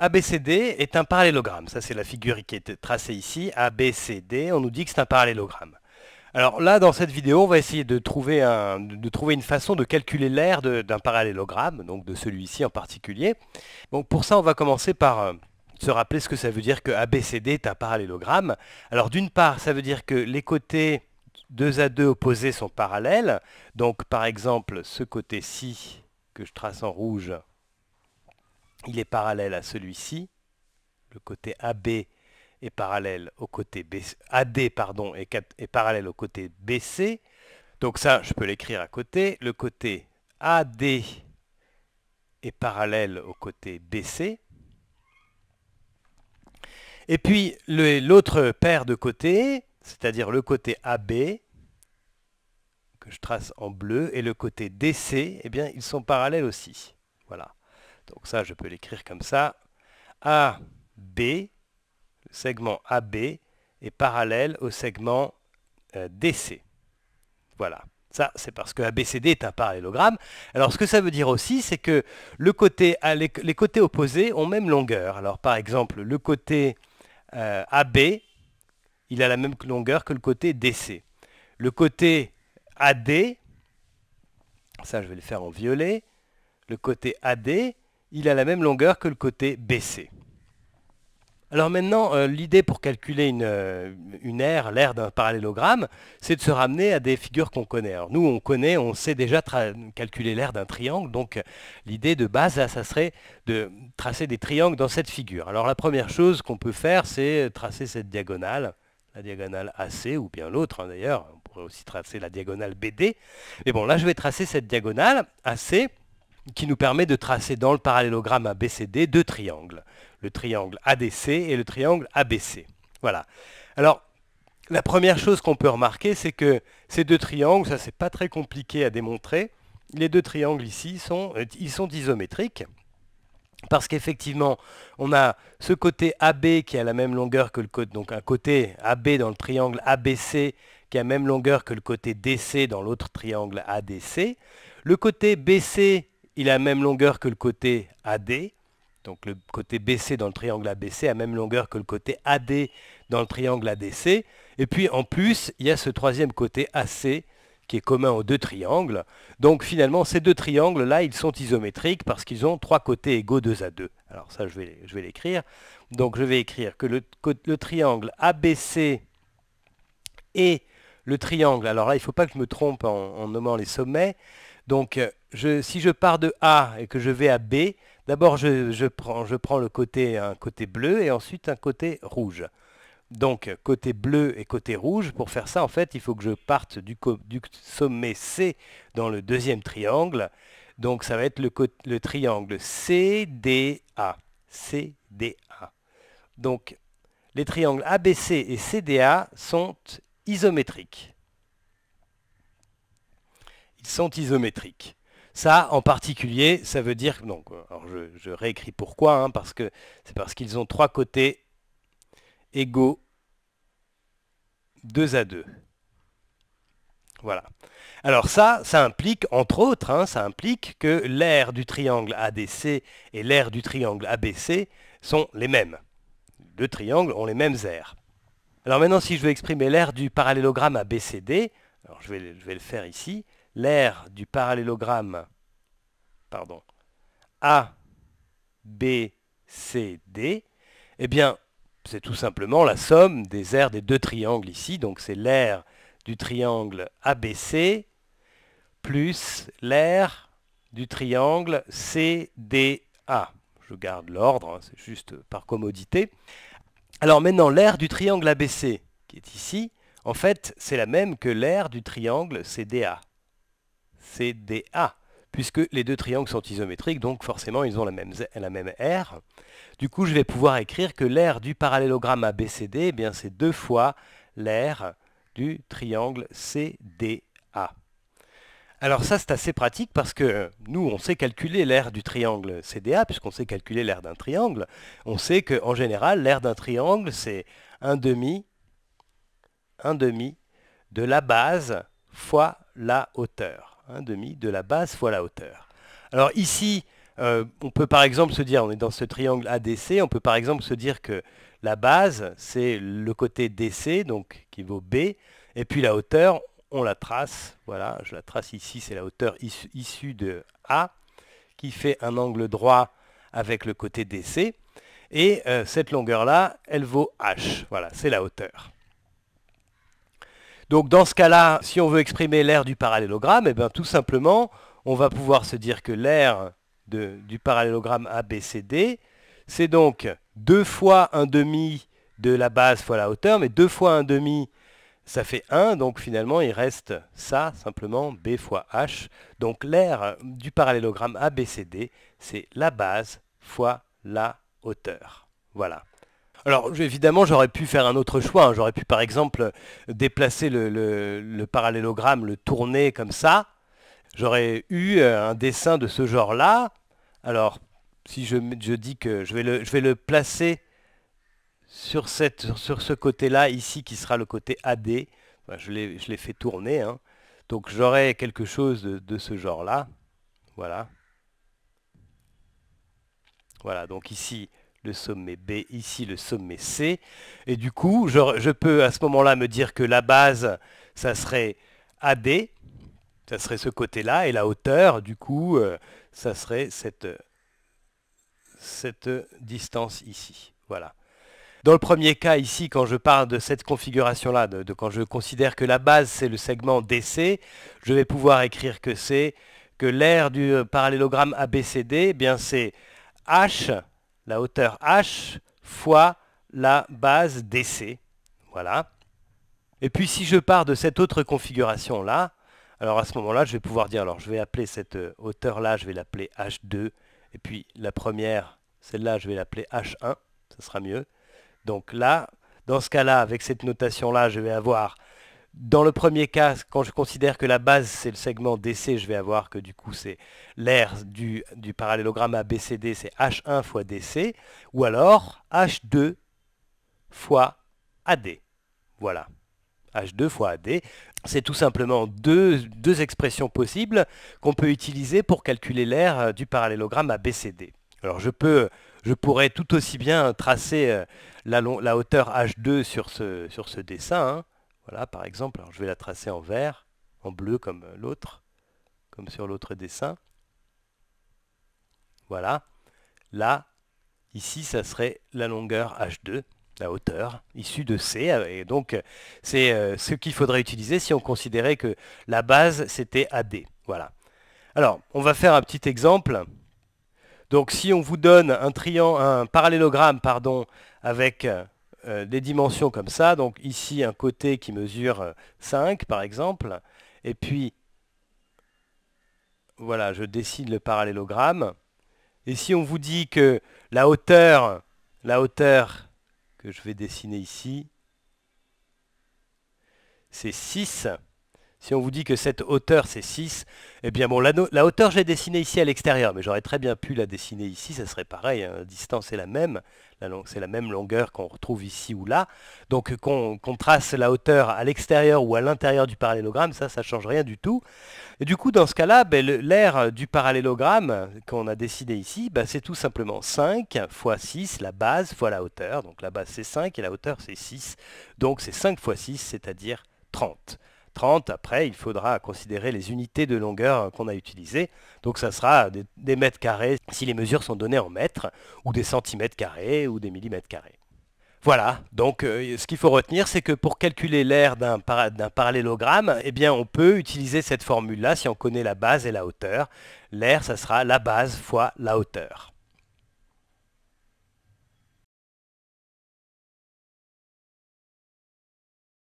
ABCD est un parallélogramme. Ça, c'est la figure qui est tracée ici. ABCD, on nous dit que c'est un parallélogramme. Alors là, dans cette vidéo, on va essayer de trouver, une façon de calculer l'aire d'un parallélogramme, donc de celui-ci en particulier. Donc pour ça, on va commencer par euh, se rappeler ce que ça veut dire que ABCD est un parallélogramme. Alors d'une part, ça veut dire que les côtés 2 à 2 opposés sont parallèles. Donc par exemple, ce côté-ci que je trace en rouge, il est parallèle à celui-ci. Le côté AB est parallèle au côté AD pardon, est, est parallèle au côté BC. Donc ça, je peux l'écrire à côté. Le côté AD est parallèle au côté BC. Et puis l'autre paire de côtés, c'est-à-dire le côté AB, que je trace en bleu, et le côté DC, eh bien, ils sont parallèles aussi. Voilà. Donc ça, je peux l'écrire comme ça. AB, le segment AB est parallèle au segment euh, DC. Voilà. Ça, c'est parce que ABCD est un parallélogramme. Alors, ce que ça veut dire aussi, c'est que ah, les, côtés opposés ont même longueur. Alors, par exemple, le côté euh, AB, il a la même longueur que le côté DC. Le côté AD, ça, je vais le faire en violet. Le côté AD, il a la même longueur que le côté BC. Alors maintenant, euh, l'idée pour calculer euh, une, aire, l'aire d'un parallélogramme, c'est de se ramener à des figures qu'on connaît. Alors nous, on connaît, on sait déjà calculer l'aire d'un triangle, donc euh, l'idée de base, ça serait de tracer des triangles dans cette figure. Alors la première chose qu'on peut faire, c'est tracer cette diagonale, la diagonale AC, ou bien l'autre hein, d'ailleurs, on pourrait aussi tracer la diagonale BD. Mais bon, là, je vais tracer cette diagonale AC, qui nous permet de tracer dans le parallélogramme ABCD deux triangles, le triangle ADC et le triangle ABC. Voilà. Alors, la première chose qu'on peut remarquer, c'est que ces deux triangles, ça c'est pas très compliqué à démontrer, les deux triangles ici sont, euh, ils sont isométriques, parce qu'effectivement, on a ce côté AB qui a la même longueur que le côté, donc un côté AB dans le triangle ABC qui a la même longueur que le côté DC dans l'autre triangle ADC, le côté BC il a la même longueur que le côté AD, donc le côté BC dans le triangle ABC a même longueur que le côté AD dans le triangle ADC. Et puis en plus, il y a ce troisième côté AC qui est commun aux deux triangles. Donc finalement, ces deux triangles-là, ils sont isométriques parce qu'ils ont trois côtés égaux 2 à 2. Alors ça, je vais, je vais l'écrire. Donc je vais écrire que le, le, triangle ABC et le triangle, alors là, il ne faut pas que je me trompe en nommant les sommets, donc, euh, si je pars de A et que je vais à B, d'abord je, prends, le côté, un côté bleu et ensuite un côté rouge. Donc, côté bleu et côté rouge, pour faire ça, en fait, il faut que je parte du, sommet C dans le deuxième triangle. Donc, ça va être le, triangle CDA. CDA. Donc, les triangles ABC et CDA sont isométriques sont isométriques. Ça, en particulier, ça veut dire... donc, alors je, réécris pourquoi, hein, parce que c'est parce qu'ils ont trois côtés égaux 2 à 2. Voilà. Alors ça, ça implique, entre autres, hein, ça implique que l'aire du triangle ADC et l'aire du triangle ABC sont les mêmes. Deux triangles ont les mêmes aires. Alors maintenant, si je veux exprimer l'aire du parallélogramme ABCD, alors je vais le faire ici, l'aire du parallélogramme pardon, B, C, D, eh bien, c'est tout simplement la somme des aires des deux triangles ici. Donc c'est l'aire du triangle ABC plus l'aire du triangle CDA. Je garde l'ordre, hein, c'est juste par commodité. Alors maintenant, l'aire du triangle ABC, qui est ici, en fait, c'est la même que l'aire du triangle CDA. CDA, puisque les deux triangles sont isométriques, donc forcément ils ont la même, la même aire. Du coup, je vais pouvoir écrire que l'aire du parallélogramme ABCD, eh bien c'est deux fois l'aire du triangle CDA. Alors ça, c'est assez pratique parce que nous, on sait calculer l'aire du triangle CDA, puisqu'on sait calculer l'aire d'un triangle. On sait qu'en général, l'aire d'un triangle, c'est 1 demi, un demi de la base fois la hauteur un demi de la base fois la hauteur. Alors ici, euh, on peut par exemple se dire, on est dans ce triangle ADC, on peut par exemple se dire que la base, c'est le côté DC, donc qui vaut B, et puis la hauteur, on la trace, voilà, je la trace ici, c'est la hauteur issue de A, qui fait un angle droit avec le côté DC, et euh, cette longueur-là, elle vaut H, voilà, c'est la hauteur. Donc dans ce cas-là, si on veut exprimer l'aire du parallélogramme, et eh bien, tout simplement, on va pouvoir se dire que l'aire du parallélogramme ABCD, c'est donc 2 fois 1 demi de la base fois la hauteur, mais 2 fois 1 demi, ça fait 1, donc finalement il reste ça, simplement B fois H. Donc l'aire du parallélogramme ABCD, c'est la base fois la hauteur. Voilà. Alors évidemment, j'aurais pu faire un autre choix. Hein. J'aurais pu par exemple déplacer le, parallélogramme, le tourner comme ça. J'aurais eu euh, un dessin de ce genre-là. Alors, si je, dis que je vais le, placer sur, ce côté-là, ici, qui sera le côté AD, je l'ai fait tourner. Hein. Donc j'aurais quelque chose de ce genre-là. Voilà. Voilà, donc ici, le sommet B, ici le sommet C. Et du coup, je, peux à ce moment-là me dire que la base, ça serait AD, ça serait ce côté-là, et la hauteur, du coup, euh, ça serait cette, cette distance ici. Voilà. Dans le premier cas ici, quand je parle de cette configuration-là, de, quand je considère que la base c'est le segment DC, je vais pouvoir écrire que c'est que l'aire du euh, parallélogramme ABCD, eh bien c'est H la hauteur h fois la base DC. Voilà. Et puis si je pars de cette autre configuration là, alors à ce moment-là, je vais pouvoir dire, alors je vais appeler cette euh, hauteur-là, je vais l'appeler H2, et puis la première, celle-là, je vais l'appeler H1, ça sera mieux. Donc là, dans ce cas-là, avec cette notation-là, je vais avoir dans le premier cas, quand je considère que la base c'est le segment DC, je vais avoir que du coup c'est l'air du, parallélogramme ABCD, c'est H1 fois DC, ou alors H2 fois AD. Voilà. H2 fois AD, c'est tout simplement deux, expressions possibles qu'on peut utiliser pour calculer l'air euh, du parallélogramme ABCD. Alors je, pourrais tout aussi bien tracer euh, la, hauteur H2 sur ce, dessin, hein. Voilà, par exemple, je vais la tracer en vert, en bleu comme euh, l'autre, comme sur l'autre dessin. Voilà. Là, ici, ça serait la longueur H2, la hauteur, issue de C. Euh, et donc, euh, c'est ce qu'il faudrait utiliser si on considérait que la base, c'était AD. Voilà. Alors, on va faire un petit exemple. Donc, si on vous donne un, triangle, un parallélogramme pardon, avec euh, des dimensions comme ça, donc ici un côté qui mesure 5 euh, par exemple, et puis voilà, je dessine le parallélogramme, et si on vous dit que la hauteur, la hauteur que je vais dessiner ici, c'est 6, si on vous dit que cette hauteur c'est 6, eh bien bon, la, hauteur j'ai dessinée ici à l'extérieur, mais j'aurais très bien pu la dessiner ici, ça serait pareil, la hein, distance est la même, c'est la même longueur qu'on retrouve ici ou là. Donc qu'on trace la hauteur à l'extérieur ou à l'intérieur du parallélogramme, ça, ça ne change rien du tout. Et du coup, dans ce cas-là, ben, l'aire du parallélogramme qu'on a dessiné ici, ben, c'est tout simplement 5 fois 6, la base fois la hauteur. Donc la base c'est 5 et la hauteur c'est 6. Donc c'est 5 fois 6, c'est-à-dire 30. Après, il faudra considérer les unités de longueur qu'on a utilisées. Donc ça sera des, mètres carrés si les mesures sont données en mètres, ou des centimètres carrés, ou des millimètres carrés. Voilà, donc euh, ce qu'il faut retenir, c'est que pour calculer l'aire d'un parallélogramme, eh bien, on peut utiliser cette formule-là si on connaît la base et la hauteur. L'aire, ça sera la base fois la hauteur.